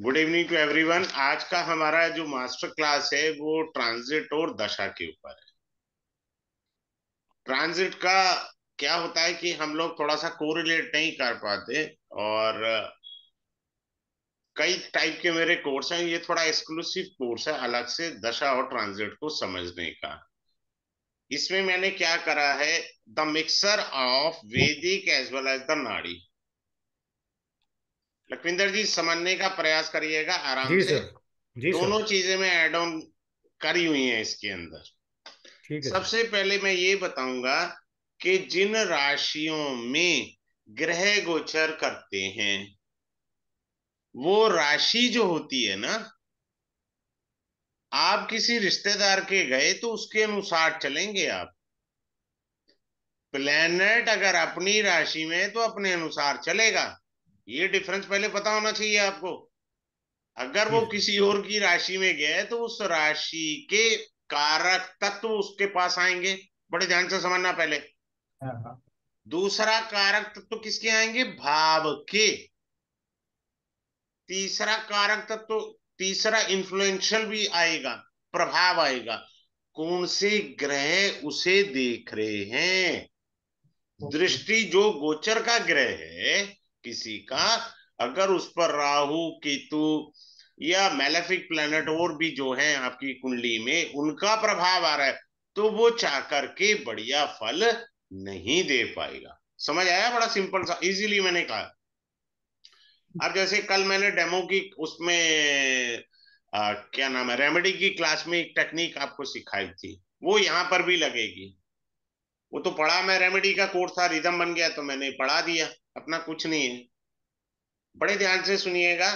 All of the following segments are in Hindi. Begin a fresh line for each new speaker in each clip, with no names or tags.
गुड इवनिंग टू एवरीवन आज का हमारा जो मास्टर क्लास है वो ट्रांजिट और दशा के ऊपर है ट्रांजिट का क्या होता है कि हम लोग थोड़ा सा कोरिलेट नहीं कर पाते और कई टाइप के मेरे कोर्स हैं ये थोड़ा एक्सक्लूसिव कोर्स है अलग से दशा और ट्रांजिट को समझने का इसमें मैंने क्या करा है the mixer of Vedic as well as the nadi Lakhwinder जी समझने का प्रयास करिएगा आराम जी से जी दोनों चीजें मैं एड ऑन करी हुई है इसके अंदर ठीक है सबसे पहले मैं ये बताऊंगा कि जिन राशियों में ग्रह गोचर करते हैं वो राशि जो होती है ना आप किसी रिश्तेदार के गए तो उसके अनुसार चलेंगे आप प्लेनेट अगर अपनी राशि में तो अपने अनुसार चलेगा ये डिफरेंस पहले पता होना चाहिए आपको अगर वो हम्म। किसी और की राशि में गए तो उस राशि के कारक तत्व उसके पास आएंगे बड़े ध्यान से समझना पहले हाँ, हाँ। दूसरा कारक तत्व किसके आएंगे भाव के तीसरा कारक तत्व तीसरा इन्फ्लुएंशियल भी आएगा प्रभाव आएगा कौन से ग्रह उसे देख रहे हैं दृष्टि जो गोचर का ग्रह है किसी का अगर उस पर राहु केतु या मेलेफिक प्लेनेट और भी जो है आपकी कुंडली में उनका प्रभाव आ रहा है तो वो चाह करके बढ़िया फल नहीं दे पाएगा समझ आया बड़ा सिंपल सा इजीली मैंने कहा अब जैसे कल मैंने डेमो की उसमें आ, क्या नाम है रेमेडी की क्लास में एक टेक्निक आपको सिखाई थी वो यहां पर भी लगेगी वो तो पढ़ा मैं रेमेडी का कोर्स था रिदम बन गया तो मैंने पढ़ा दिया अपना कुछ नहीं है बड़े ध्यान से सुनिएगा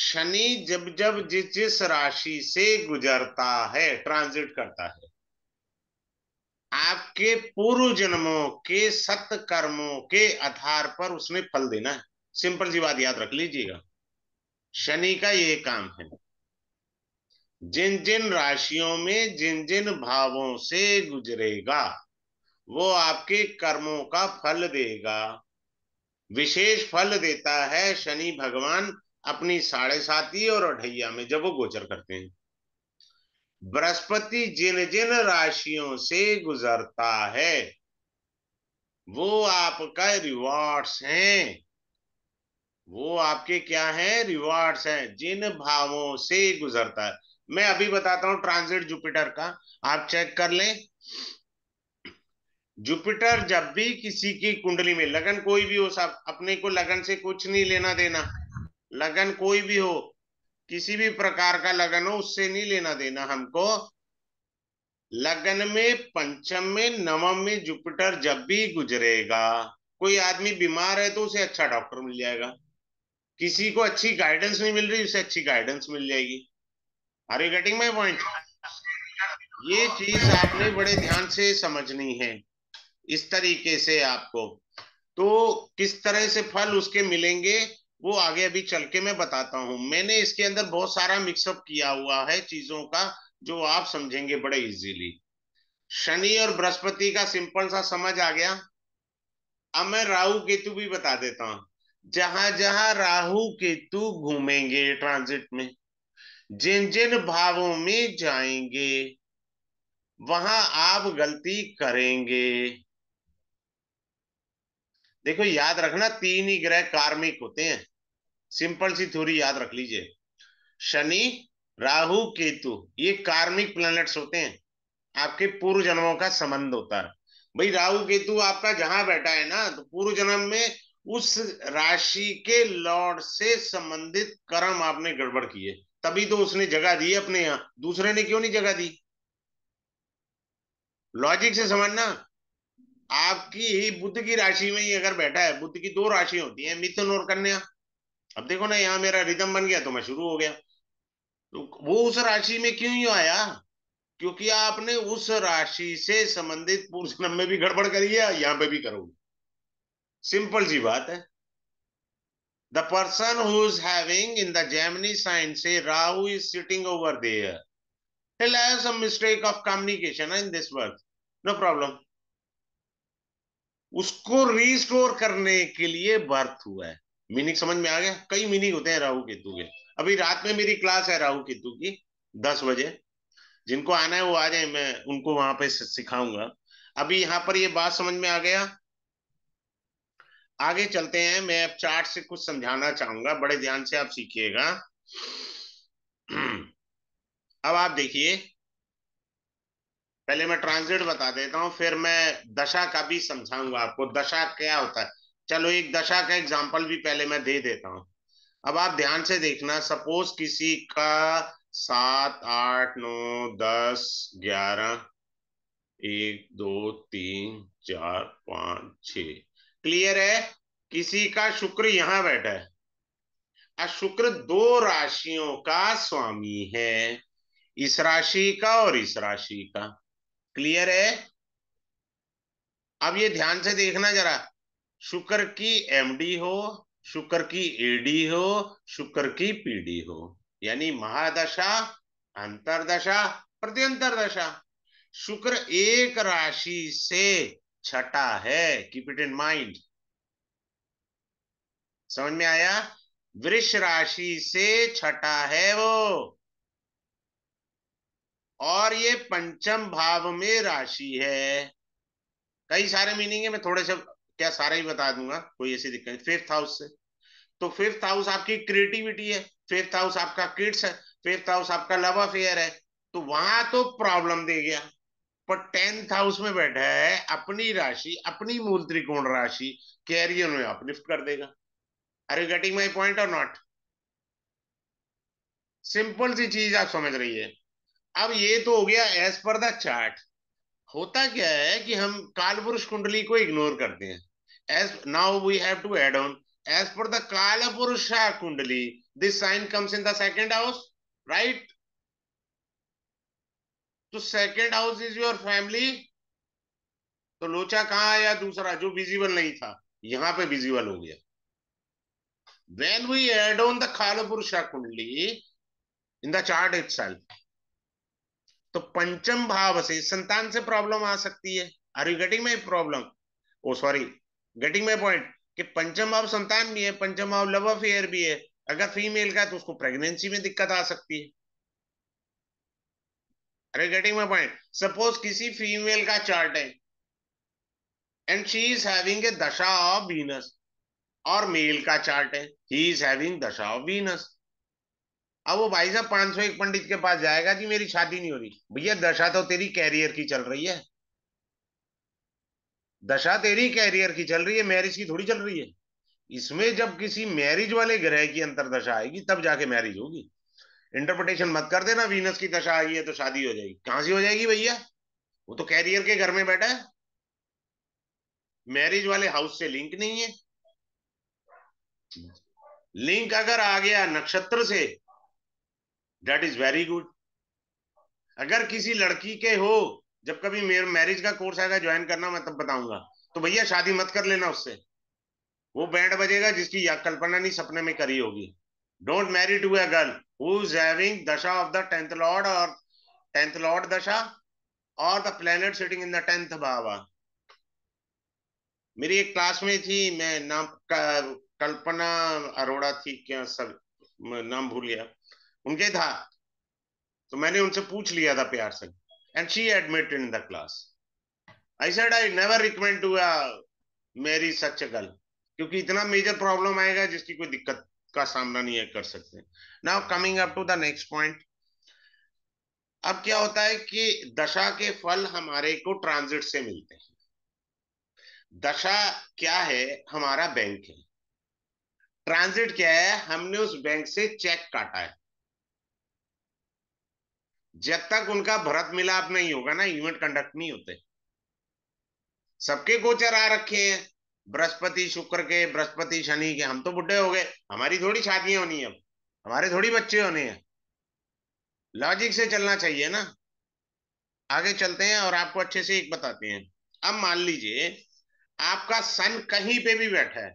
शनि जब जब जिस जिस राशि से गुजरता है ट्रांजिट करता है आपके पूर्व जन्मों के सत कर्मों के आधार पर उसने फल देना है सिंपल सी बात याद रख लीजिएगा शनि का ये काम है जिन जिन राशियों में जिन जिन भावों से गुजरेगा वो आपके कर्मों का फल देगा विशेष फल देता है शनि भगवान अपनी साढ़े साथी और अढ़ैया में जब वो गोचर करते हैं बृहस्पति जिन जिन राशियों से गुजरता है वो आपका रिवार्ड्स हैं वो आपके क्या है रिवार्ड्स हैं जिन भावों से गुजरता है मैं अभी बताता हूं ट्रांसिट जुपिटर का आप चेक कर लें जुपिटर जब भी किसी की कुंडली में लगन कोई भी हो साहब अपने को लगन से कुछ नहीं लेना देना लगन कोई भी हो किसी भी प्रकार का लगन हो उससे नहीं लेना देना हमको लगन में पंचम में नवम में जुपिटर जब भी गुजरेगा कोई आदमी बीमार है तो उसे अच्छा डॉक्टर मिल जाएगा किसी को अच्छी गाइडेंस नहीं मिल रही उसे अच्छी गाइडेंस मिल जाएगी are you getting my point ये चीज आपने बड़े ध्यान से समझनी है इस तरीके से आपको तो किस तरह से फल उसके मिलेंगे वो आगे अभी चल के मैं बताता हूं मैंने इसके अंदर बहुत सारा मिक्सअप किया हुआ है चीजों का जो आप समझेंगे बड़े इजीली शनि और बृहस्पति का सिंपल सा समझ आ गया अब मैं राहु केतु भी बता देता हूं जहां जहां राहु केतु घूमेंगे ट्रांजिट में जिन जिन भावों में जाएंगे वहां आप गलती करेंगे देखो याद रखना तीन ही ग्रह कार्मिक होते हैं सिंपल सी थ्योरी याद रख लीजिए शनि राहु केतु ये कार्मिक प्लैनेट्स होते हैं आपके पूर्व जन्मों का संबंध होता है भाई राहु केतु आपका जहां बैठा है ना तो पूर्व जन्म में उस राशि के लॉर्ड से संबंधित कर्म आपने गड़बड़ किए तभी तो उसने जगह दी अपने यहां दूसरे ने क्यों नहीं जगह दी लॉजिक से समझना आपकी ही बुद्ध की राशि में ही अगर बैठा है बुद्ध की दो राशि होती है मिथुन और कन्या अब देखो ना यहाँ मेरा रिदम बन गया तो मैं शुरू हो गया तो वो उस राशि में क्यों ही आया क्योंकि आपने उस राशि से संबंधित पूर्व जन्म में भी गड़बड़ करी है यहां पे भी करोगे सिंपल सी बात है the person who is having in the Gemini sign से Rahu is sitting over there he'll have some mistake of communication in this work. No problem उसको रिस्टोर करने के लिए बर्थ हुआ है मीनिंग समझ में आ गया कई मीनिंग होते हैं राहु केतु के अभी रात में मेरी क्लास है राहु केतु की दस बजे जिनको आना है वो आ जाए मैं उनको वहां पे सिखाऊंगा अभी यहां पर ये बात समझ में आ गया आगे चलते हैं मैं अब चार्ट से कुछ समझाना चाहूंगा बड़े ध्यान से आप सीखिएगा अब आप देखिए पहले मैं ट्रांसलेट बता देता हूँ फिर मैं दशा का भी समझाऊंगा आपको दशा क्या होता है चलो एक दशा का एग्जाम्पल भी पहले मैं दे देता हूँ अब आप ध्यान से देखना सपोज किसी का सात आठ नौ दस ग्यारह एक दो तीन चार पांच छ क्लियर है किसी का शुक्र यहां बैठा है और शुक्र दो राशियों का स्वामी है इस राशि का और इस राशि का क्लियर है अब ये ध्यान से देखना जरा शुक्र की एमडी हो शुक्र की एडी हो शुक्र की पीडी हो यानी महादशा अंतरदशा प्रत्यंतरदशा शुक्र एक राशि से छठा है कीप इट इन माइंड समझ में आया वृष राशि से छठा है वो और ये पंचम भाव में राशि है कई सारे मीनिंग है मैं थोड़े से क्या सारे ही बता दूंगा कोई ऐसी दिक्कत फिफ्थ हाउस से तो फिफ्थ हाउस आपकी क्रिएटिविटी है फिफ्थ हाउस आपका किड्स है फिफ्थ हाउस आपका लव अफेयर है तो वहां तो प्रॉब्लम दे गया पर टेंथ हाउस में बैठा है अपनी राशि अपनी मूल त्रिकोण राशि कैरियर में अपलिफ्ट कर देगा are you getting my point और नॉट सिंपल सी चीज आप समझ रही है अब ये तो हो गया एज पर द चार्ट होता क्या है कि हम काल पुरुष कुंडली को इग्नोर करते हैं as now we have to add on as per the Kaal Purush kundli this sign comes in the second house right तो second house is your family तो लोचा कहां आया दूसरा जो विजिबल नहीं था यहां पे विजिबल हो गया when we add on the Kaal Purush kundli in the chart itself तो पंचम भाव से संतान से प्रॉब्लम आ सकती है are you getting my problem oh sorry getting my point कि पंचम भाव संतान भी है पंचम भाव लव अफेयर भी है अगर फीमेल का है तो उसको प्रेगनेंसी में दिक्कत आ सकती है अरे गेटिंग माई पॉइंट सपोज किसी फीमेल का चार्ट है and she is having a dasha of Venus और मेल का चार्ट है he is having dasha of Venus अब वो भाई साहब पांच सौ एक पंडित के पास जाएगा जी मेरी शादी नहीं हो रही भैया दशा तो तेरी कैरियर की चल रही है दशा तेरी कैरियर की चल रही है मैरिज की थोड़ी चल रही है इसमें जब किसी मैरिज वाले ग्रह की अंतरदशा आएगी तब जाके मैरिज होगी इंटरप्रिटेशन मत कर देना वीनस की दशा आई है तो शादी हो जाएगी कहां से हो जाएगी भैया वो तो कैरियर के घर में बैठा है मैरिज वाले हाउस से लिंक नहीं है लिंक अगर आ गया नक्षत्र say that is very good अगर किसी लड़की के हो जब कभी मेरे मैरिज का कोर्स आएगा ज्वाइन करना मैं तब बताऊंगा तो भैया शादी मत कर लेना उससे वो बैंड बजेगा जिसकी या कल्पना नहीं सपने में करी होगी don't marry to a girl who is having dasha of the tenth lord और टेंथ लॉर्ड दशा और the planet sitting in the tenth bhava मेरी एक क्लास में थी मैं नाम कल्पना अरोड़ा थी क्या सब नाम भूल गया उनके था तो मैंने उनसे पूछ लिया था प्यार से and she admitted in the class I said I never recommend to marry such girl क्योंकि इतना मेजर प्रॉब्लम आएगा जिसकी कोई दिक्कत का सामना नहीं कर सकते now coming up to the next point अब क्या होता है कि दशा के फल हमारे को ट्रांजिट से मिलते हैं दशा क्या है हमारा बैंक है ट्रांजिट क्या है हमने उस बैंक से चेक काटा है जब तक उनका भरत मिलाप नहीं होगा ना इवेंट कंडक्ट नहीं होते सबके गोचर आ रखे हैं बृहस्पति शुक्र के बृहस्पति शनि के हम तो बुढ़े हो गए हमारी थोड़ी शादियां होनी है अब हमारे थोड़ी बच्चे होने हैं लॉजिक से चलना चाहिए ना आगे चलते हैं और आपको अच्छे से एक बताते हैं अब मान लीजिए आपका सन कहीं पे भी बैठा है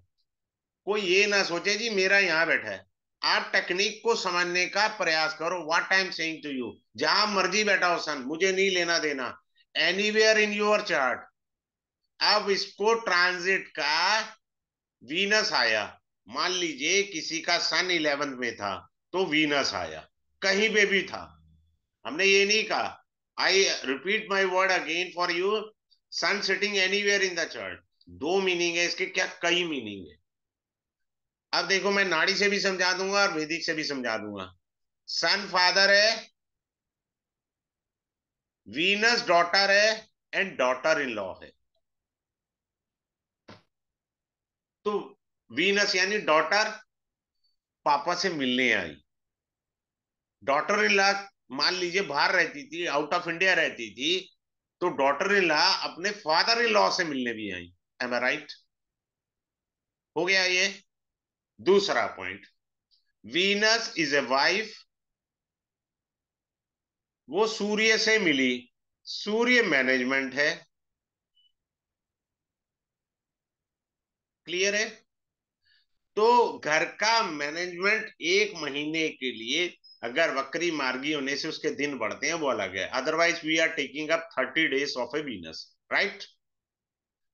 कोई ये ना सोचे जी मेरा यहां बैठा है आप टेक्निक को समझने का प्रयास करो what I am saying to you जहां मर्जी बैठा हो सन मुझे नहीं लेना देना एनीवेयर इन योर चार्ट अब इसको ट्रांजिट का वीनस आया मान लीजिए किसी का सन इलेवेंथ में था तो वीनस आया कहीं पे भी था हमने ये नहीं कहा I repeat my word again for you sun sitting anywhere in the chart दो मीनिंग है इसके क्या कई मीनिंग है अब देखो मैं नाड़ी से भी समझा दूंगा और वैदिक से भी समझा दूंगा सन फादर है वीनस डॉटर है एंड डॉटर इन लॉ है तो वीनस यानी डॉटर पापा से मिलने आई डॉटर इन लॉ मान लीजिए बाहर रहती थी आउट ऑफ इंडिया रहती थी तो डॉटर इन लॉ अपने फादर इन लॉ से मिलने भी आई एम राइट हो गया ये दूसरा point Venus is a wife वो सूर्य से मिली सूर्य मैनेजमेंट है क्लियर है तो घर का मैनेजमेंट एक महीने के लिए अगर वक्री मार्गी होने से उसके दिन बढ़ते हैं वो अलग है otherwise we are taking up thirty days of a Venus right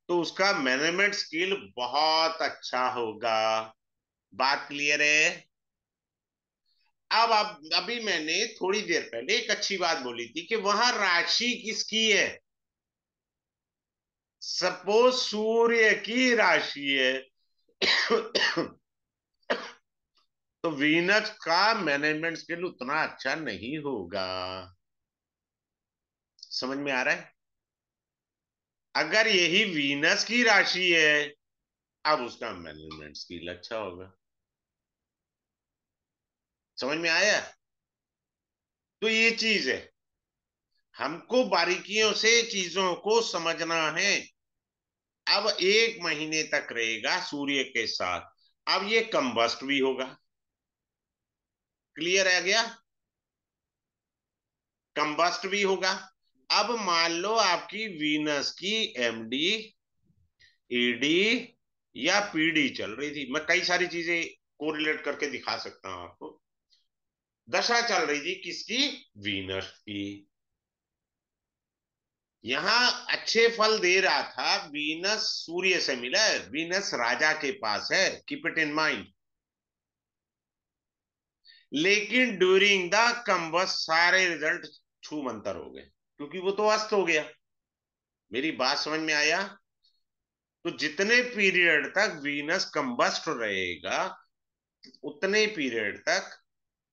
तो उसका मैनेजमेंट स्किल बहुत अच्छा होगा बात क्लियर है अब आप अभी मैंने थोड़ी देर पहले एक अच्छी बात बोली थी कि वहां राशि किसकी है सपोज सूर्य की राशि है तो वीनस का मैनेजमेंट स्किल उतना अच्छा नहीं होगा समझ में आ रहा है अगर यही वीनस की राशि है अब उसका मैनेजमेंट स्किल अच्छा होगा समझ में आया तो ये चीज है हमको बारीकियों से चीजों को समझना है अब एक महीने तक रहेगा सूर्य के साथ अब ये कम्बस्ट भी होगा क्लियर आ गया कम्बस्ट भी होगा अब मान लो आपकी वीनस की एमडी ईडी e या पीडी चल रही थी मैं कई सारी चीजें कोरिलेट करके दिखा सकता हूं आपको दशा चल रही थी किसकी वीनस की यहां अच्छे फल दे रहा था वीनस सूर्य से मिला वीनस राजा के पास है कीप इट इन माइंड लेकिन ड्यूरिंग द कम्बस सारे रिजल्ट छू मंतर हो गए क्योंकि वो तो अस्त हो गया मेरी बात समझ में आया तो जितने पीरियड तक वीनस कम्बस्ट रहेगा उतने पीरियड तक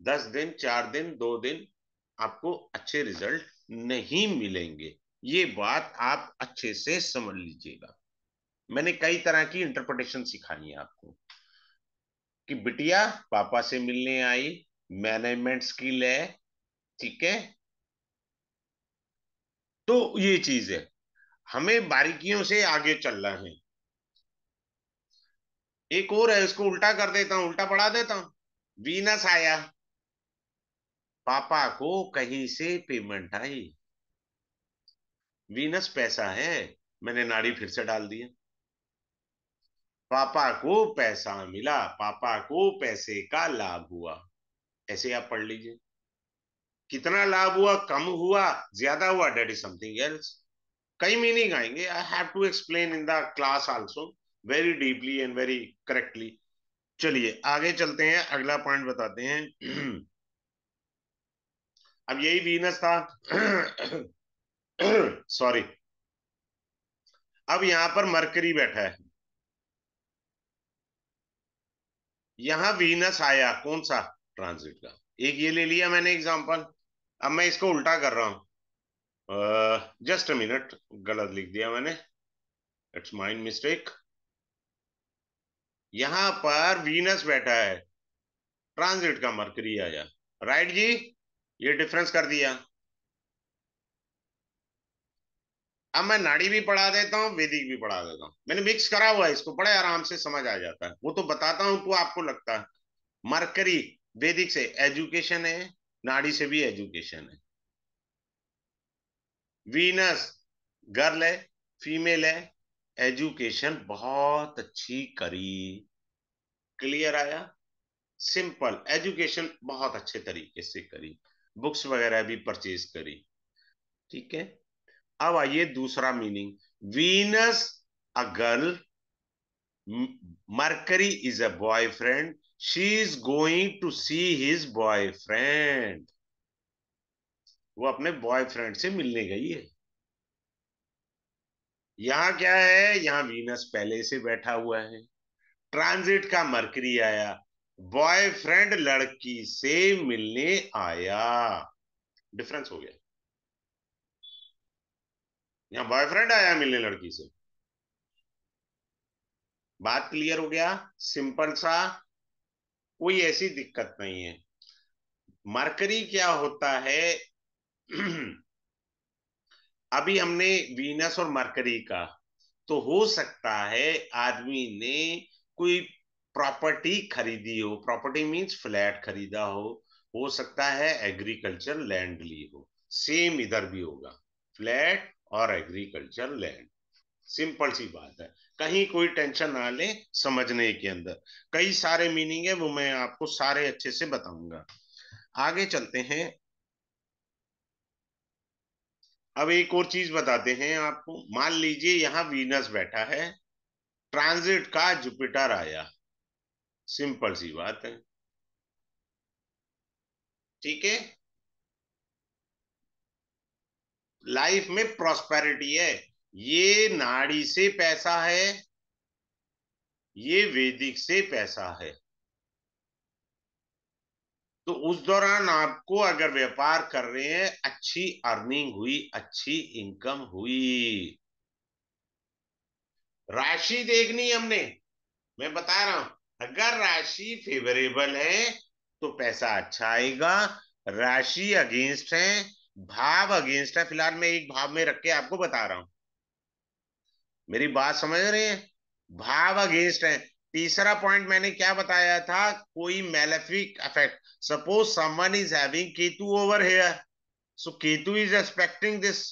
दस दिन चार दिन दो दिन आपको अच्छे रिजल्ट नहीं मिलेंगे ये बात आप अच्छे से समझ लीजिएगा मैंने कई तरह की इंटरप्रिटेशन सिखाई है आपको कि बिटिया पापा से मिलने आई मैनेजमेंट स्किल है ठीक है तो ये चीज है हमें बारीकियों से आगे चलना है एक और है इसको उल्टा कर देता हूं उल्टा पढ़ा देता हूं वीनस आया पापा को कहीं से पेमेंट आई वीनस पैसा है मैंने नाड़ी फिर से डाल दिया पापा को पैसा मिला पापा को पैसे का लाभ हुआ ऐसे आप पढ़ लीजिए कितना लाभ हुआ कम हुआ ज्यादा हुआ डेट इज समथिंग एल्स कई मीनिंग आएंगे I have to explain in the class also very deeply and very correctly चलिए आगे चलते हैं अगला पॉइंट बताते हैं अब यही वीनस था सॉरी अब यहां पर मरकरी बैठा है यहां वीनस आया कौन सा ट्रांसिट का एक ये ले लिया मैंने एग्जांपल अब मैं इसको उल्टा कर रहा हूं जस्ट अ मिनट गलत लिख दिया मैंने इट्स माइंड मिस्टेक यहां पर वीनस बैठा है ट्रांसिट का मरकरी आया राइट जी ये डिफरेंस कर दिया अब मैं नाड़ी भी पढ़ा देता हूँ वेदिक भी पढ़ा देता हूँ मैंने मिक्स करा हुआ है इसको बड़े आराम से समझ आ जाता है वो तो बताता हूं तो आपको लगता है मरकरी वेदिक से एजुकेशन है नाड़ी से भी एजुकेशन है वीनस गर्ल है फीमेल है एजुकेशन बहुत अच्छी करी क्लियर आया सिंपल एजुकेशन बहुत अच्छे तरीके से करी बुक्स वगैरह भी परचेज करी ठीक है अब आइए दूसरा meaning Venus a girl Mercury is a boyfriend she is going to see his boyfriend वो अपने बॉयफ्रेंड से मिलने गई है यहां क्या है यहां वीनस पहले से बैठा हुआ है ट्रांजिट का मरकरी आया बॉयफ्रेंड लड़की से मिलने आया डिफरेंस हो गया यहां बॉयफ्रेंड आया मिलने लड़की से बात क्लियर हो गया सिंपल सा कोई ऐसी दिक्कत नहीं है मरकरी क्या होता है अभी हमने वीनस और मरकरी का तो हो सकता है आदमी ने कोई प्रॉपर्टी खरीदी हो प्रॉपर्टी मीन्स फ्लैट खरीदा हो हो सकता है एग्रीकल्चर लैंड ली हो सेम इधर भी होगा फ्लैट और एग्रीकल्चर लैंड सिंपल सी बात है कहीं कोई टेंशन ना ले समझने के अंदर कई सारे मीनिंग है वो मैं आपको सारे अच्छे से बताऊंगा आगे चलते हैं अब एक और चीज बताते हैं आपको मान लीजिए यहां वीनस बैठा है ट्रांजिट का जुपिटर आया सिंपल सी बात है ठीक है लाइफ में प्रॉस्पेरिटी है ये नाड़ी से पैसा है ये वैदिक से पैसा है तो उस दौरान आपको अगर व्यापार कर रहे हैं अच्छी अर्निंग हुई अच्छी इनकम हुई राशि देखनी हमने मैं बता रहा हूं अगर राशि फेवरेबल है तो पैसा अच्छा आएगा राशि अगेंस्ट है भाव अगेंस्ट है फिलहाल मैं एक भाव में रख के आपको बता रहा हूं मेरी बात समझ रहे हैं भाव अगेंस्ट है तीसरा पॉइंट मैंने क्या बताया था कोई malefic effect suppose someone is having Ketu over here so Ketu is expecting this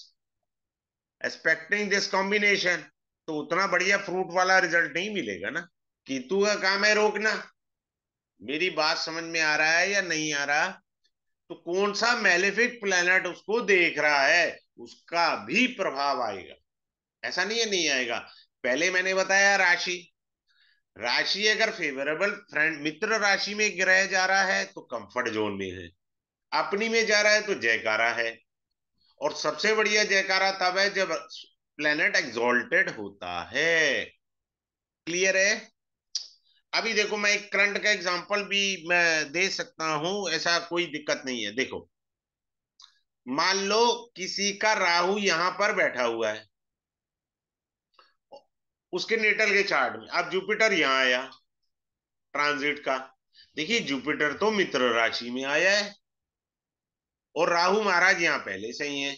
expecting this combination तो उतना बढ़िया फ्रूट वाला रिजल्ट नहीं मिलेगा ना केतु का काम है रोकना मेरी बात समझ में आ रहा है या नहीं आ रहा तो कौन सा मेलेफिक प्लेनेट उसको देख रहा है उसका भी प्रभाव आएगा ऐसा नहीं है नहीं आएगा पहले मैंने बताया राशि राशि अगर फेवरेबल फ्रेंड मित्र राशि में ग्रह जा रहा है तो कंफर्ट जोन में है अपनी में जा रहा है तो जयकारा है और सबसे बढ़िया जयकारा तब है जब प्लेनेट एक्सोल्टेड होता है क्लियर है अभी देखो मैं एक करंट का एग्जांपल भी मैं दे सकता हूं ऐसा कोई दिक्कत नहीं है देखो मान लो किसी का राहु यहां पर बैठा हुआ है उसके नेटल के चार्ट में अब जुपिटर यहां आया ट्रांजिट का देखिए जुपिटर तो मित्र राशि में आया है और राहु महाराज यहां पहले से ही है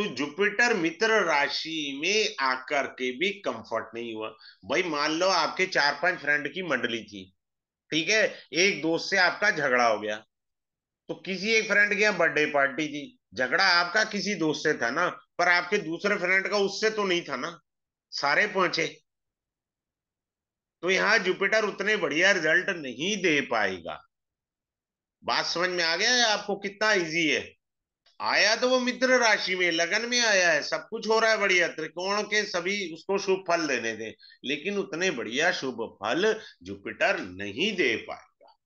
तो जुपिटर मित्र राशि में आकर के भी कंफर्ट नहीं हुआ भाई मान लो आपके चार पांच फ्रेंड की मंडली थी ठीक है एक दोस्त से आपका झगड़ा हो गया तो किसी एक फ्रेंड के यहाँ बर्थडे पार्टी थी झगड़ा आपका किसी दोस्त से था ना पर आपके दूसरे फ्रेंड का उससे तो नहीं था ना सारे पहुंचे तो यहां जुपिटर उतने बढ़िया रिजल्ट नहीं दे पाएगा बात समझ में आ गया है आपको कितना इजी है आया तो वो मित्र राशि में लगन में आया है सब कुछ हो रहा है बढ़िया त्रिकोण के सभी उसको शुभ फल देने दें लेकिन उतने बढ़िया शुभ फल जुपिटर नहीं दे पाएगा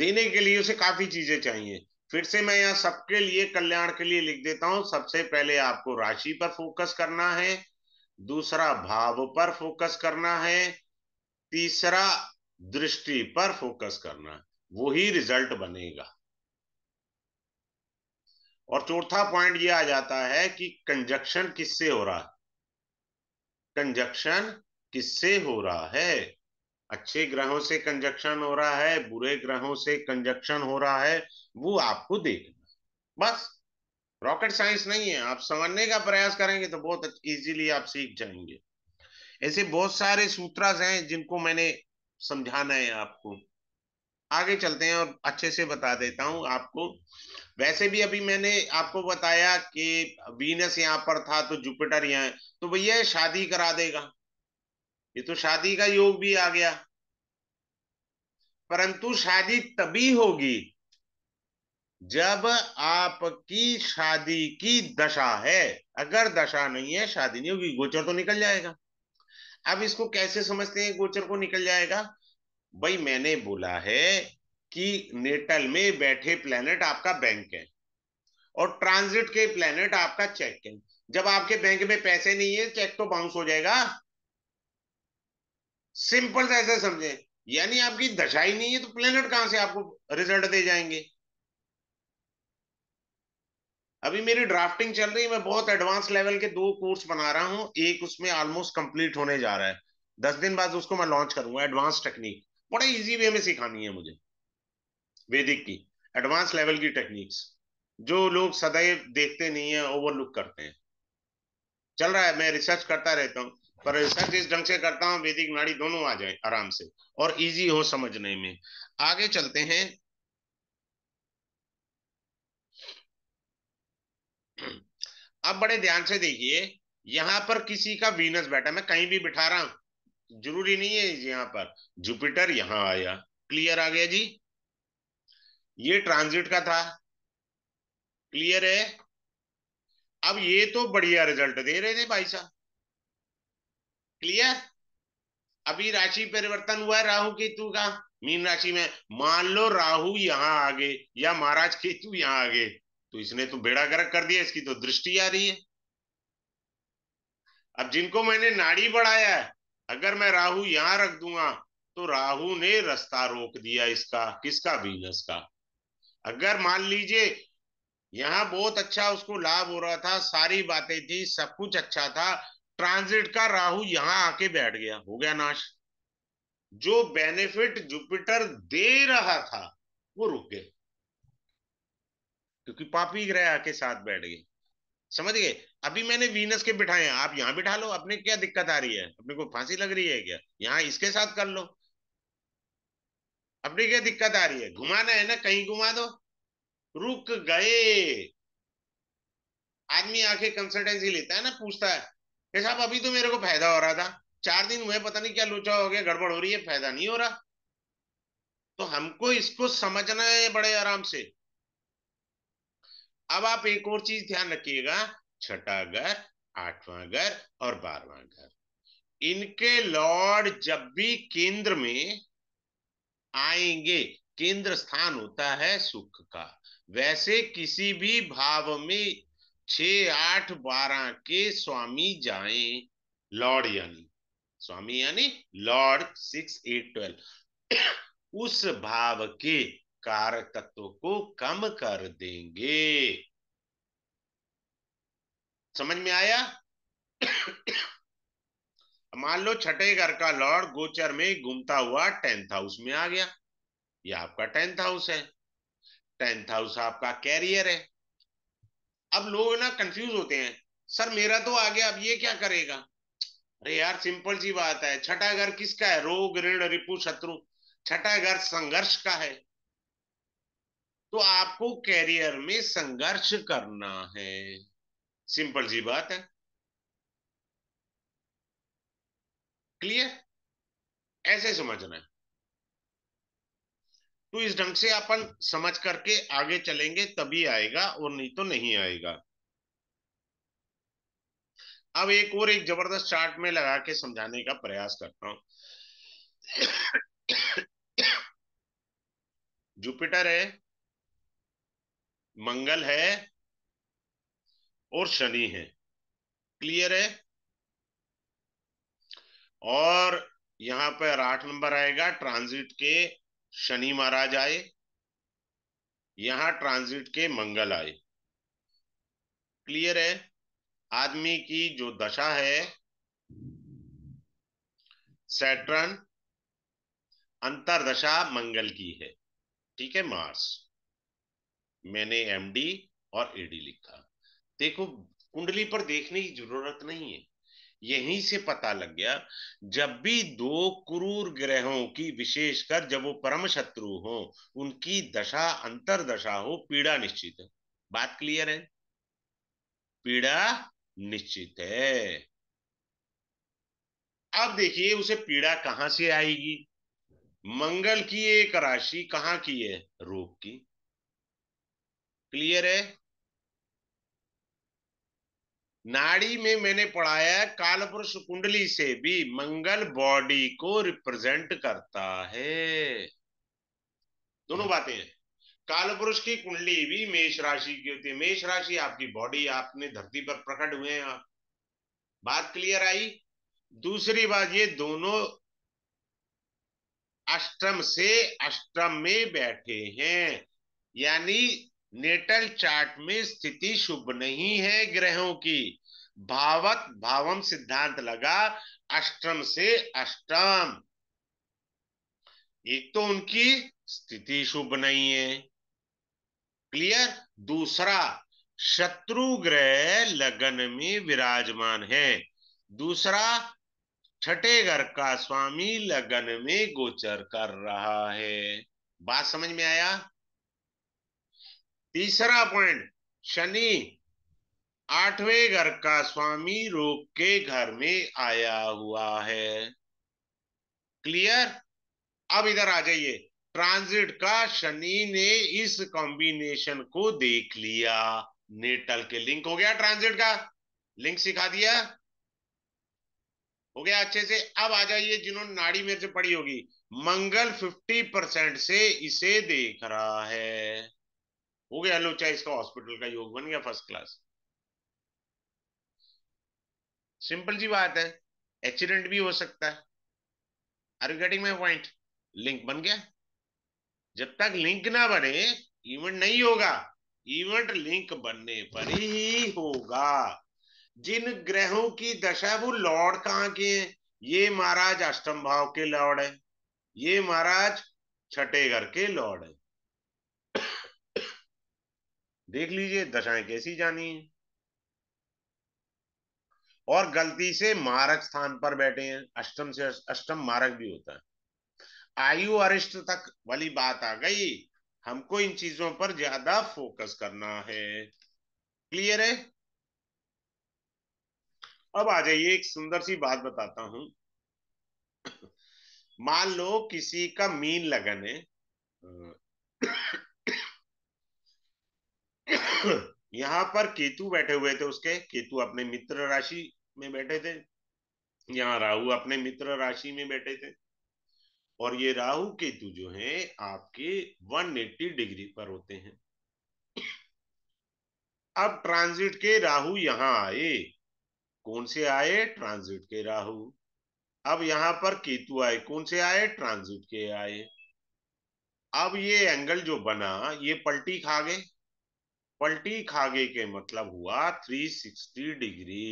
देने के लिए उसे काफी चीजें चाहिए फिर से मैं यहाँ सबके लिए कल्याण के लिए लिख देता हूं सबसे पहले आपको राशि पर फोकस करना है दूसरा भाव पर फोकस करना है तीसरा दृष्टि पर फोकस करना वो वही रिजल्ट बनेगा और चौथा पॉइंट ये आ जाता है कि कंजक्शन किससे हो रहा है कंजक्शन किससे हो रहा है अच्छे ग्रहों से कंजक्शन हो रहा है बुरे ग्रहों से कंजक्शन हो रहा है वो आपको देखना बस रॉकेट साइंस नहीं है आप समझने का प्रयास करेंगे तो बहुत इजीली आप सीख जाएंगे ऐसे बहुत सारे सूत्रास हैं जिनको मैंने समझाना है आपको आगे चलते हैं और अच्छे से बता देता हूं आपको वैसे भी अभी मैंने आपको बताया कि वीनस यहां पर था तो जुपिटर यहां तो भैया शादी करा देगा ये तो शादी का योग भी आ गया परंतु शादी तभी होगी जब आपकी शादी की दशा है अगर दशा नहीं है शादी नहीं होगी गोचर तो निकल जाएगा अब इसको कैसे समझते हैं गोचर को निकल जाएगा भाई मैंने बोला है कि नेटल में बैठे प्लेनेट आपका बैंक है और ट्रांजिट के प्लेनेट आपका चेक है जब आपके बैंक में पैसे नहीं है चेक तो बाउंस हो जाएगा सिंपल से ऐसे समझे यानी आपकी दशा ही नहीं है तो प्लेनेट कहां से आपको रिजल्ट दे जाएंगे अभी मेरी ड्राफ्टिंग चल रही है मैं बहुत एडवांस लेवल के दो कोर्स बना रहा हूं एक उसमें ऑलमोस्ट कंप्लीट होने जा रहा है दस दिन बाद उसको मैं लॉन्च करूंगा एडवांस टेक्निक बड़े इजी वे में सिखानी है मुझे वैदिक की एडवांस लेवल की टेक्निक्स जो लोग सदैव देखते नहीं है ओवरलुक करते हैं चल रहा है मैं रिसर्च करता रहता हूँ पर रिसर्च इस ढंग से करता हूँ वैदिक नाड़ी दोनों आ जाए आराम से और इजी हो समझने में आगे चलते हैं अब बड़े ध्यान से देखिए यहां पर किसी का वीनस बैठा मैं कहीं भी बिठा रहा हूं जरूरी नहीं है यहां पर जुपिटर यहां आया क्लियर आ गया जी ये ट्रांजिट का था क्लियर है अब ये तो बढ़िया रिजल्ट दे रहे थे भाई साहब क्लियर अभी राशि परिवर्तन हुआ है राहु केतु का मीन राशि में मान लो राहु यहां आ गए या महाराज केतु यहां आ गए तो इसने तो बेड़ा गर्क कर दिया इसकी तो दृष्टि आ रही है अब जिनको मैंने नाड़ी बढ़ाया है अगर मैं राहु यहां रख दूंगा तो राहु ने रास्ता रोक दिया इसका किसका बिजनेस का अगर मान लीजिए यहां बहुत अच्छा उसको लाभ हो रहा था सारी बातें थी सब कुछ अच्छा था ट्रांजिट का राहु यहाँ आके बैठ गया हो गया नाश जो बेनिफिट जुपिटर दे रहा था वो रुक गए क्योंकि पापी ग्रह आके साथ बैठ गए समझ गए अभी मैंने वीनस के बिठाए आप यहाँ बिठा लो अपने क्या दिक्कत आ रही है अपने को फांसी लग रही है क्या यहाँ इसके साथ कर लो अपने क्या दिक्कत आ रही है घुमाना है ना कहीं घुमा दो रुक गए आदमी आके कंसल्टेंसी लेता है ना पूछता है साहब अभी तो मेरे को फायदा हो रहा था चार दिन हुए पता नहीं क्या लोचा हो गया गड़बड़ हो रही है फायदा नहीं हो रहा तो हमको इसको समझना है बड़े आराम से अब आप एक और चीज ध्यान रखिएगा छठा घर आठवां घर और बारवा घर इनके लॉर्ड जब भी केंद्र में आएंगे केंद्र स्थान होता है सुख का वैसे किसी भी भाव में छ आठ बारह के स्वामी जाए लॉर्ड यानी स्वामी यानी लॉर्ड सिक्स एट ट्वेल्व उस भाव के कार तत्व को कम कर देंगे समझ में आया मान लो छठे घर का लॉर्ड गोचर में घूमता हुआ टेंथ हाउस में आ गया ये आपका टेंथ हाउस है टेंथ हाउस आपका कैरियर है अब लोग ना कंफ्यूज होते हैं सर मेरा तो आ गया अब ये क्या करेगा अरे यार सिंपल सी बात है छठा घर किसका है रोग ऋण रिपु शत्रु छठा घर संघर्ष का है तो आपको कैरियर में संघर्ष करना है सिंपल सी बात है क्लियर ऐसे समझना है तो इस ढंग से अपन समझ करके आगे चलेंगे तभी आएगा और नहीं तो नहीं आएगा अब एक और एक जबरदस्त चार्ट में लगा के समझाने का प्रयास करता हूं जुपिटर है मंगल है और शनि है क्लियर है और यहां पर आठ नंबर आएगा ट्रांजिट के शनि महाराज आए यहां ट्रांजिट के मंगल आए क्लियर है आदमी की जो दशा है सैटर्न अंतरदशा मंगल की है ठीक है मार्स मैंने एमडी और एडी लिखा देखो कुंडली पर देखने की जरूरत नहीं है यहीं से पता लग गया जब भी दो क्रूर ग्रहों की विशेषकर जब वो परम शत्रु हो उनकी दशा अंतर दशा हो पीड़ा निश्चित है बात क्लियर है पीड़ा निश्चित है अब देखिए उसे पीड़ा कहां से आएगी मंगल की एक राशि कहां की है रोग की क्लियर है नाड़ी में मैंने पढ़ाया कालपुरुष कुंडली से भी मंगल बॉडी को रिप्रेजेंट करता है दोनों हम्म। बातें हैं कालपुरुष की कुंडली भी मेष राशि की होती है मेष राशि आपकी बॉडी आपने धरती पर प्रकट हुए हैं आप बात क्लियर आई दूसरी बात ये दोनों अष्टम से अष्टम में बैठे हैं यानी नेटल चार्ट में स्थिति शुभ नहीं है ग्रहों की भावत भावम सिद्धांत लगा अष्टम से अष्टम एक तो उनकी स्थिति शुभ नहीं है क्लियर दूसरा शत्रु ग्रह लगन में विराजमान है दूसरा छठे घर का स्वामी लगन में गोचर कर रहा है बात समझ में आया तीसरा पॉइंट शनि आठवें घर का स्वामी रोग के घर में आया हुआ है क्लियर अब इधर आ जाइए ट्रांजिट का शनि ने इस कॉम्बिनेशन को देख लिया नेटल के लिंक हो गया ट्रांजिट का लिंक सिखा दिया हो गया अच्छे से अब आ जाइए जिन्होंने नाड़ी मेरे से पड़ी होगी मंगल 50 परसेंट से इसे देख रहा है हो गया लोचा इसका हॉस्पिटल का योग बन गया फर्स्ट क्लास सिंपल सी बात है एक्सीडेंट भी हो सकता है are you getting my point link बन गया जब तक लिंक ना बने इवेंट नहीं होगा इवेंट लिंक बनने पर ही होगा जिन ग्रहों की दशा वो लॉर्ड कहां के हैं ये महाराज अष्टम भाव के लॉर्ड है ये महाराज छठे घर के लॉर्ड है देख लीजिए दशाएं कैसी जानी है और गलती से मारक स्थान पर बैठे हैं अष्टम से अष्टम मारक भी होता है आयु अरिष्ट तक वाली बात आ गई हमको इन चीजों पर ज्यादा फोकस करना है क्लियर है अब आ जाइए एक सुंदर सी बात बताता हूं मान लो किसी का मीन लगन है यहाँ पर केतु बैठे हुए थे उसके केतु अपने मित्र राशि में बैठे थे यहाँ राहु अपने मित्र राशि में बैठे थे और ये राहु केतु जो है आपके 180 डिग्री पर होते हैं अब ट्रांजिट के राहु यहाँ आए कौन से आए ट्रांजिट के राहु अब यहां पर केतु आए कौन से आए ट्रांजिट के आए अब ये एंगल जो बना ये पलटी खा गए पलटी खागे के मतलब हुआ 360 डिग्री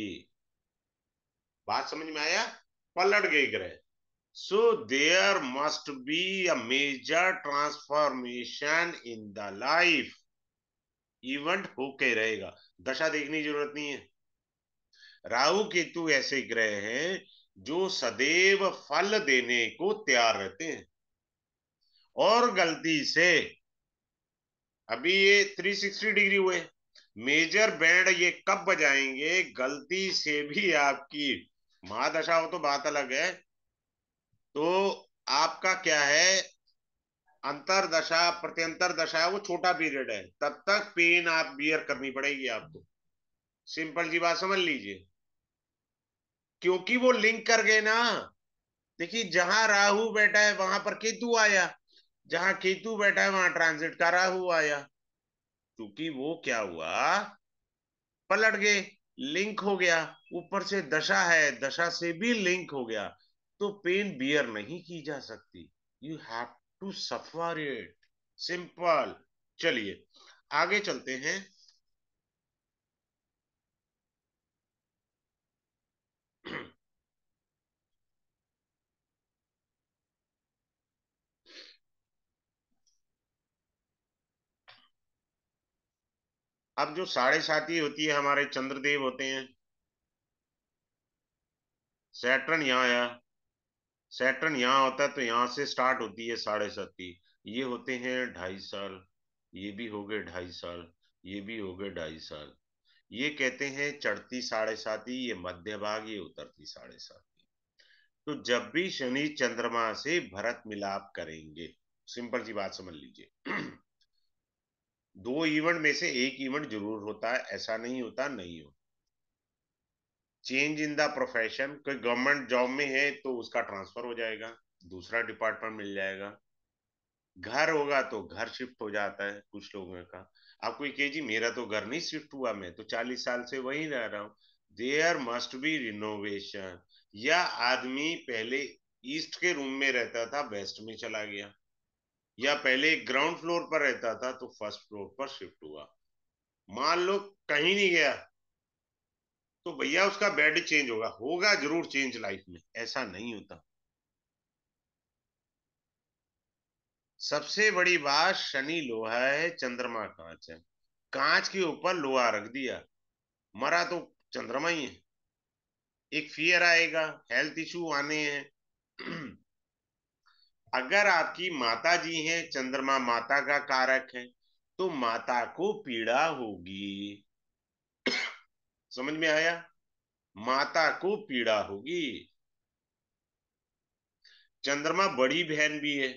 बात समझ में आया पलट गए ग्रह so there must be a major transformation in the life event होके रहेगा दशा देखने की जरूरत नहीं है राहु केतु ऐसे ग्रह हैं जो सदैव फल देने को तैयार रहते हैं और गलती से अभी ये 360 डिग्री हुए मेजर बैंड ये कब बजाएंगे गलती से भी आपकी महादशा हो तो बात अलग है तो आपका क्या है अंतर दशा प्रत्यंतर दशा है वो छोटा पीरियड है तब तक पेन आप बियर करनी पड़ेगी आपको सिंपल जी बात समझ लीजिए क्योंकि वो लिंक कर गए ना देखिए जहां राहु बैठा है वहां पर केतु आया जहां केतु बैठा है वहां ट्रांसिट का राहु आया क्योंकि वो क्या हुआ पलट गए लिंक हो गया ऊपर से दशा है दशा से भी लिंक हो गया तो पेन बियर नहीं की जा सकती you have to suffer it simple चलिए आगे चलते हैं अब जो साढ़े साथी होती है हमारे चंद्रदेव होते हैं सैटर्न यहाँ आया सैटर्न यहाँ होता है तो यहाँ से स्टार्ट होती है साढ़े साथी ये होते हैं ढाई साल ये भी हो गए ढाई साल ये भी हो गए ढाई साल ये कहते हैं चढ़ती साढ़े साथी ये मध्य भाग ये उतरती साढ़े साथी तो जब भी शनि चंद्रमा से भरत मिलाप करेंगे सिंपल सी बात समझ लीजिए दो इवेंट में से एक इवेंट जरूर होता है ऐसा नहीं होता नहीं होता चेंज इन द प्रोफेशन कोई गवर्नमेंट जॉब में है तो उसका ट्रांसफर हो जाएगा दूसरा डिपार्टमेंट मिल जाएगा घर होगा तो घर शिफ्ट हो जाता है कुछ लोगों का कोई कहे जी मेरा तो घर नहीं शिफ्ट हुआ मैं तो चालीस साल से वहीं रह रहा हूँ देयर मस्ट बी रिनोवेशन या आदमी पहले ईस्ट के रूम में रहता था वेस्ट में चला गया या पहले ग्राउंड फ्लोर पर रहता था तो फर्स्ट फ्लोर पर शिफ्ट हुआ मान लो कहीं नहीं गया तो भैया उसका बेड चेंज होगा होगा जरूर चेंज लाइफ में ऐसा नहीं होता सबसे बड़ी बात शनि लोहा है चंद्रमा कांच है कांच के ऊपर लोहा रख दिया मरा तो चंद्रमा ही है एक फियर आएगा हेल्थ इशू आने हैं अगर आपकी माता जी है चंद्रमा माता का कारक है तो माता को पीड़ा होगी समझ में आया माता को पीड़ा होगी चंद्रमा बड़ी बहन भी है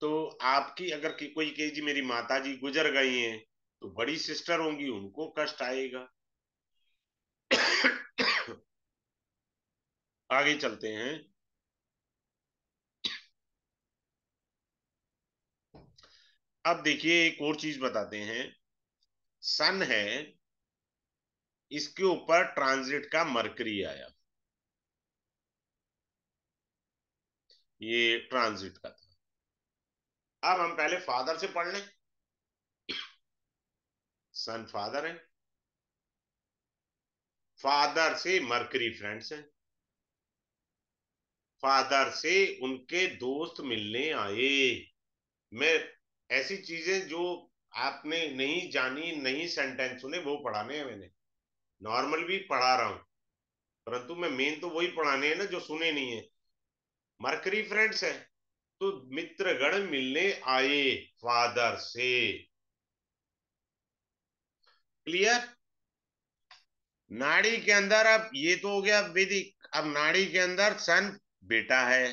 तो आपकी अगर की, कोई कहे जी मेरी माता जी गुजर गई हैं तो बड़ी सिस्टर होंगी उनको कष्ट आएगा आगे चलते हैं अब देखिए एक और चीज बताते हैं सन है इसके ऊपर ट्रांजिट का मरकरी आया ये ट्रांजिट का था अब हम पहले फादर से पढ़ लें सन फादर है फादर से मरकरी फ्रेंड्स हैं फादर से उनके दोस्त मिलने आए मैं ऐसी चीजें जो आपने नहीं जानी नहीं सेंटेंस सुने वो पढ़ाने हैं मैंने नॉर्मल भी पढ़ा रहा हूं परंतु मैं मेन तो वही पढ़ाने हैं ना जो सुने नहीं है मरकरी फ्रेंड्स है तो मित्रगण मिलने आए फादर से क्लियर नाड़ी के अंदर अब ये तो हो गया वैदिक अब नाड़ी के अंदर सन बेटा है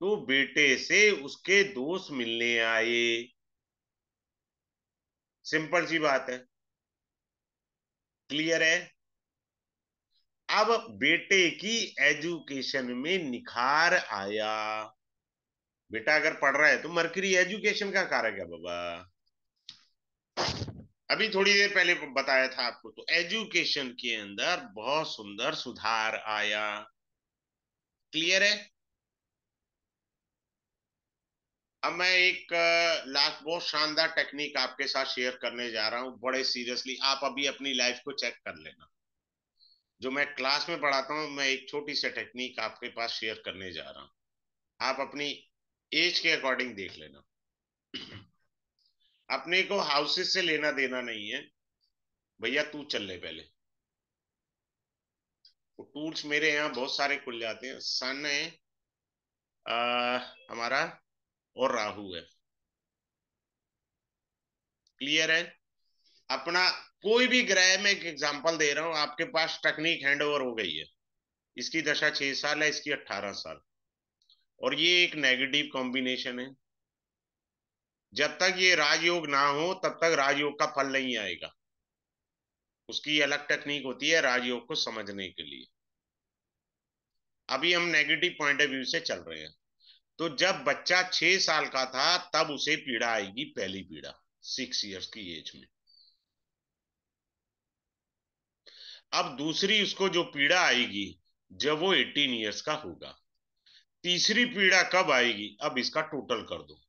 तो बेटे से उसके दोस्त मिलने आए सिंपल सी बात है क्लियर है अब बेटे की एजुकेशन में निखार आया बेटा अगर पढ़ रहा है तो मरकरी एजुकेशन का कारक है बाबा अभी थोड़ी देर पहले बताया था आपको तो एजुकेशन के अंदर बहुत सुंदर सुधार आया क्लियर है अब मैं एक लास्ट बहुत शानदार टेक्निक आपके साथ शेयर करने जा रहा हूँ बड़े सीरियसली आप अभी अपनी लाइफ को चेक कर लेना जो मैं क्लास में पढ़ाता हूँ मैं एक छोटी सी टेक्निक आपके पास शेयर करने जा रहा हूँ आप अपनी एज के अकॉर्डिंग देख लेना अपने को हाउसेस से लेना देना नहीं है भैया तू चल ले पहले तो टूल्स मेरे यहाँ बहुत सारे खुल जाते हैं सन है आ, हमारा और राहु है क्लियर है अपना कोई भी ग्रह में एक एग्जांपल दे रहा हूं आपके पास टेक्निक हैंड ओवर हो गई है इसकी दशा छह साल है इसकी अट्ठारह साल और ये एक नेगेटिव कॉम्बिनेशन है जब तक ये राजयोग ना हो तब तक राजयोग का फल नहीं आएगा उसकी अलग टेक्निक होती है राजयोग को समझने के लिए अभी हम नेगेटिव पॉइंट ऑफ व्यू से चल रहे हैं तो जब बच्चा छह साल का था तब उसे पीड़ा आएगी पहली पीड़ा सिक्स इयर्स की एज में अब दूसरी उसको जो पीड़ा आएगी जब वो एटीन इयर्स का होगा तीसरी पीड़ा कब आएगी अब इसका टोटल कर दो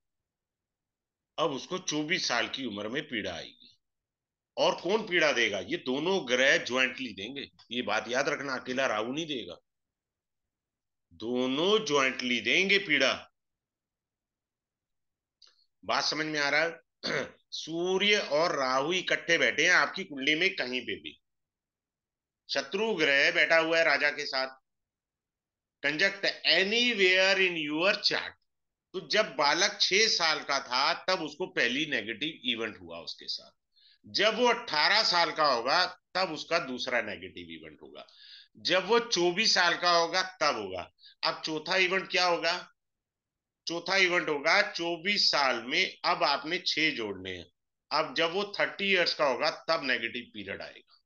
अब उसको चौबीस साल की उम्र में पीड़ा आएगी और कौन पीड़ा देगा ये दोनों ग्रह ज्वाइंटली देंगे ये बात याद रखना अकेला राहु नहीं देगा दोनों ज्वाइंटली देंगे पीड़ा बात समझ में आ रहा है सूर्य और राहु इकट्ठे बैठे हैं आपकी कुंडली में कहीं पे भी शत्रु ग्रह बैठा हुआ है राजा के साथ conjunct anywhere in your chart तो जब बालक छह साल का था तब उसको पहली नेगेटिव इवेंट हुआ उसके साथ जब वो अट्ठारह साल का होगा तब उसका दूसरा नेगेटिव इवेंट होगा जब वो चौबीस साल का होगा तब होगा अब चौथा इवेंट क्या होगा चौथा इवेंट होगा 24 साल में अब आपने छह जोड़ने हैं अब जब वो 30 इयर्स का होगा तब नेगेटिव पीरियड आएगा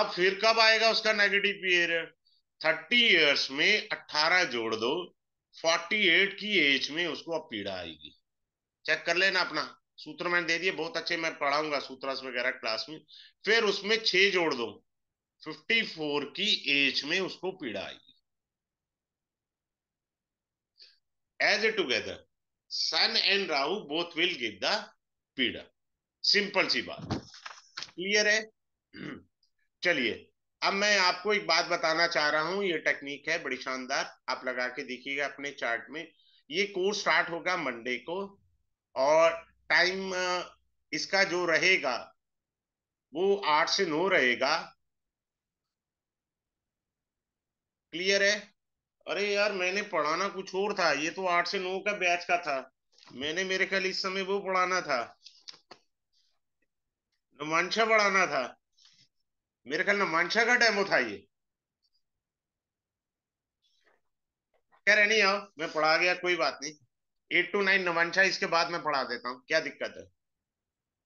अब फिर कब आएगा उसका नेगेटिव पीरियड 30 इयर्स में 18 जोड़ दो 48 की एज में उसको अब पीड़ा आएगी चेक कर लेना अपना सूत्र मैंने दे दिए बहुत अच्छे मैं पढ़ाऊंगा सूत्र वगैरह क्लास में फिर उसमें छह जोड़ दो 54 की एज में उसको पीड़ा आएगी as a together sun and rahu both will give the पीड़ा सिंपल सी बात क्लियर है चलिए अब मैं आपको एक बात बताना चाह रहा हूं ये टेक्निक है बड़ी शानदार आप लगा के देखिएगा अपने चार्ट में ये कोर्स स्टार्ट होगा मंडे को और टाइम इसका जो रहेगा वो आठ से नौ रहेगा क्लियर है अरे यार मैंने पढ़ाना कुछ और था ये तो आठ से नौ का बैच का था मैंने मेरे ख्याल इस समय वो पढ़ाना था नमांशा पढ़ाना था मेरे ख्याल नमांशा का डेमो था ये कह रहे नहीं आओ मैं पढ़ा गया कोई बात नहीं एट टू नाइन नवांशा इसके बाद मैं पढ़ा देता हूँ क्या दिक्कत है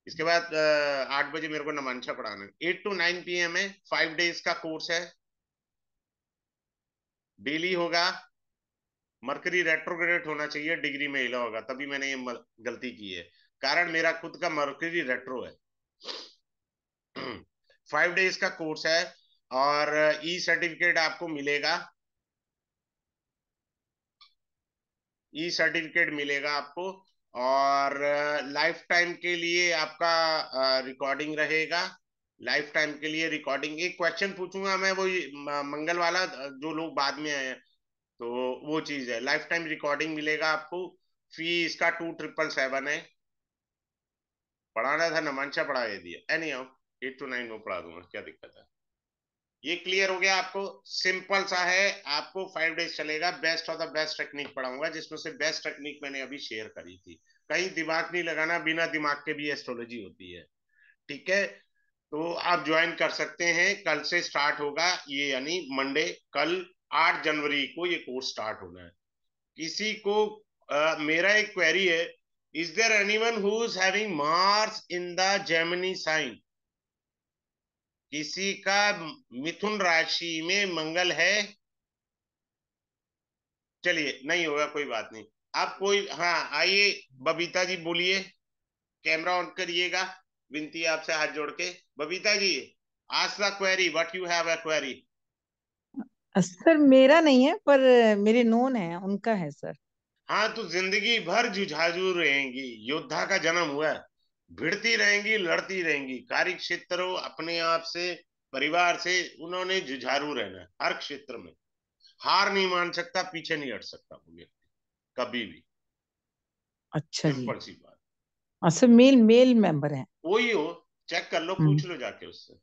इसके बाद आठ बजे मेरे को नवांशा पढ़ाना है eight to nine P M है फाइव डेज का कोर्स है डेली होगा मरकरी रेट्रोग्रेड होना चाहिए डिग्री में हिला होगा तभी मैंने ये गलती की है कारण मेरा खुद का मरकरी रेट्रो है फाइव डेज का कोर्स है और ई e सर्टिफिकेट आपको मिलेगा ई e सर्टिफिकेट मिलेगा आपको और लाइफ टाइम के लिए आपका रिकॉर्डिंग रहेगा लाइफ टाइम के लिए रिकॉर्डिंग एक क्वेश्चन पूछूंगा मैं वो मंगल वाला जो लोग बाद में आए हैं तो वो चीज है लाइफ टाइम रिकॉर्डिंग मिलेगा आपको फी इसका टू ट्रिपल सेवन है पढ़ाना था नमांशा पढ़ा दिया anyhow eight to nine में पढ़ा दूंगा क्या दिक्कत है ये क्लियर हो गया आपको सिंपल सा है आपको फाइव डेज चलेगा best of the best technique पढ़ाऊंगा जिसमें से बेस्ट टेक्निक मैंने अभी शेयर करी थी कहीं दिमाग नहीं लगाना बिना दिमाग के भी एस्ट्रोलॉजी होती है ठीक है तो आप ज्वाइन कर सकते हैं कल से स्टार्ट होगा ये यानी मंडे कल आठ जनवरी को ये कोर्स स्टार्ट होना है किसी को आ, मेरा एक क्वेरी है is there anyone having Mars in the Gemini sign किसी का मिथुन राशि में मंगल है चलिए नहीं होगा कोई बात नहीं आप कोई हाँ आइए बबीता जी बोलिए कैमरा ऑन करिएगा विनती है आपसे हाथ जोड़ के बबीता जी आज query what you have a query sir मेरा नहीं है पर मेरे नोन है उनका है सर हाँ तो जिंदगी भर जुझाजू रहेंगी योद्धा का जन्म हुआ भिड़ती रहेंगी लड़ती रहेंगी कार्य क्षेत्र अपने आप से परिवार से उन्होंने जुझारू रहना है हर क्षेत्र में हार नहीं मान सकता पीछे नहीं हट सकता वो व्यक्ति कभी भी अच्छा सिंपल सी बात अच्छा मेल मेल मेंबर हैं वही हो चेक कर लो पूछ हम्म। लो जाके उससे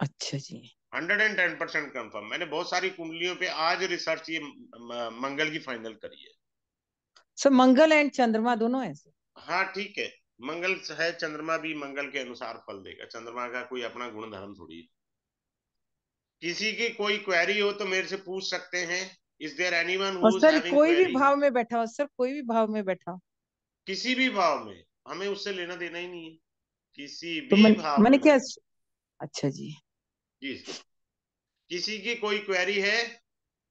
अच्छा जी hundred and ten percent confirm मैंने बहुत सारी कुंडलियों पे आज रिसर्च ये मंगल की फाइनल करी है सर मंगल एंड चंद्रमा दोनों है हाँ ठीक है मंगल है चंद्रमा भी मंगल के अनुसार फल देगा चंद्रमा का कोई अपना गुण धर्म थोड़ी है किसी की कोई क्वेरी हो तो मेरे से पूछ सकते हैं इज देयर एनीवन हु कोई भी भाव में बैठा हो सर कोई भी भाव में बैठा हो किसी भी भाव में हमें उससे लेना देना ही नहीं है किसी तो भी तो मन, भाव मैंने क्या अच्छा जी जी किसी की कोई क्वेरी है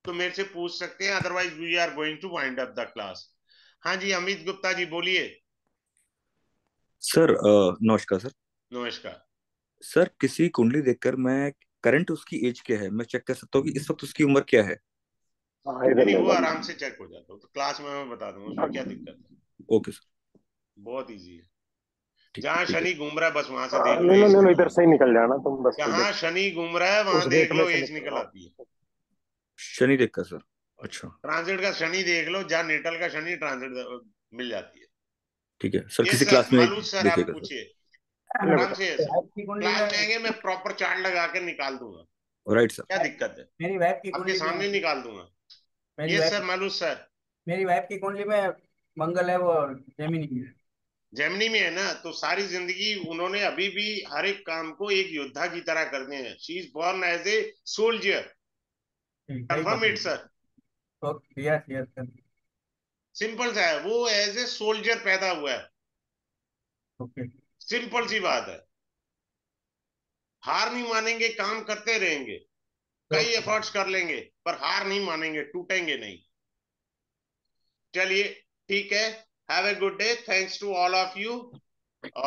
तो मेरे से पूछ सकते हैं otherwise we are going to wind up the class हाँ जी अमित गुप्ता जी बोलिए सर नमस्कार सर नमस्कार सर किसी कुंडली देखकर मैं करंट उसकी एज क्या है मैं चेक कर सकता हूँ कि इस वक्त उसकी उम्र क्या है हाँ, नहीं, वो आराम से चेक हो जाता हूँ तो क्लास में मैं बता दूंगा उसमें क्या दिक्कत है ओके सर बहुत इजी है जहाँ शनि घूम रहा है बस वहां से हाँ, देख लो नहीं नहीं इधर से ही निकल जाना तुम बस जहाँ शनि घूम रहा है वहां देख लो एज निकल आती है हाँ। शनि देख कर सर अच्छा ट्रांसिट का शनि देख लो जहाँ नेटल का शनि ट्रांसिट मिल जाती है ठीक है सर किसी क्लास में सर मैं प्रॉपर चार्ट लगा के निकाल दूंगा राइट सर क्या दिक्कत है मेरी वाइफ की सामने निकाल दूंगा ये सर मालूस सर मेरी वाइफ की कुंडली में मंगल है वो जेमिनी में जेमिनी में है ना तो सारी जिंदगी उन्होंने अभी भी हर एक काम को एक योद्धा की तरह करते हैं she is born as a soldier confirm it sir okay yes yes sir simple सा है वो एज ए सोल्जर पैदा हुआ है ओके okay. सिंपल सी बात है हार नहीं मानेंगे काम करते रहेंगे okay. कई एफर्ट्स कर लेंगे पर हार नहीं मानेंगे टूटेंगे नहीं चलिए ठीक है have a good day thanks to all of you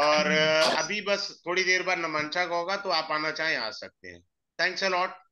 और अभी बस थोड़ी देर बाद नमनचक होगा तो आप आना चाहें आ सकते हैं थैंक्स अ लॉट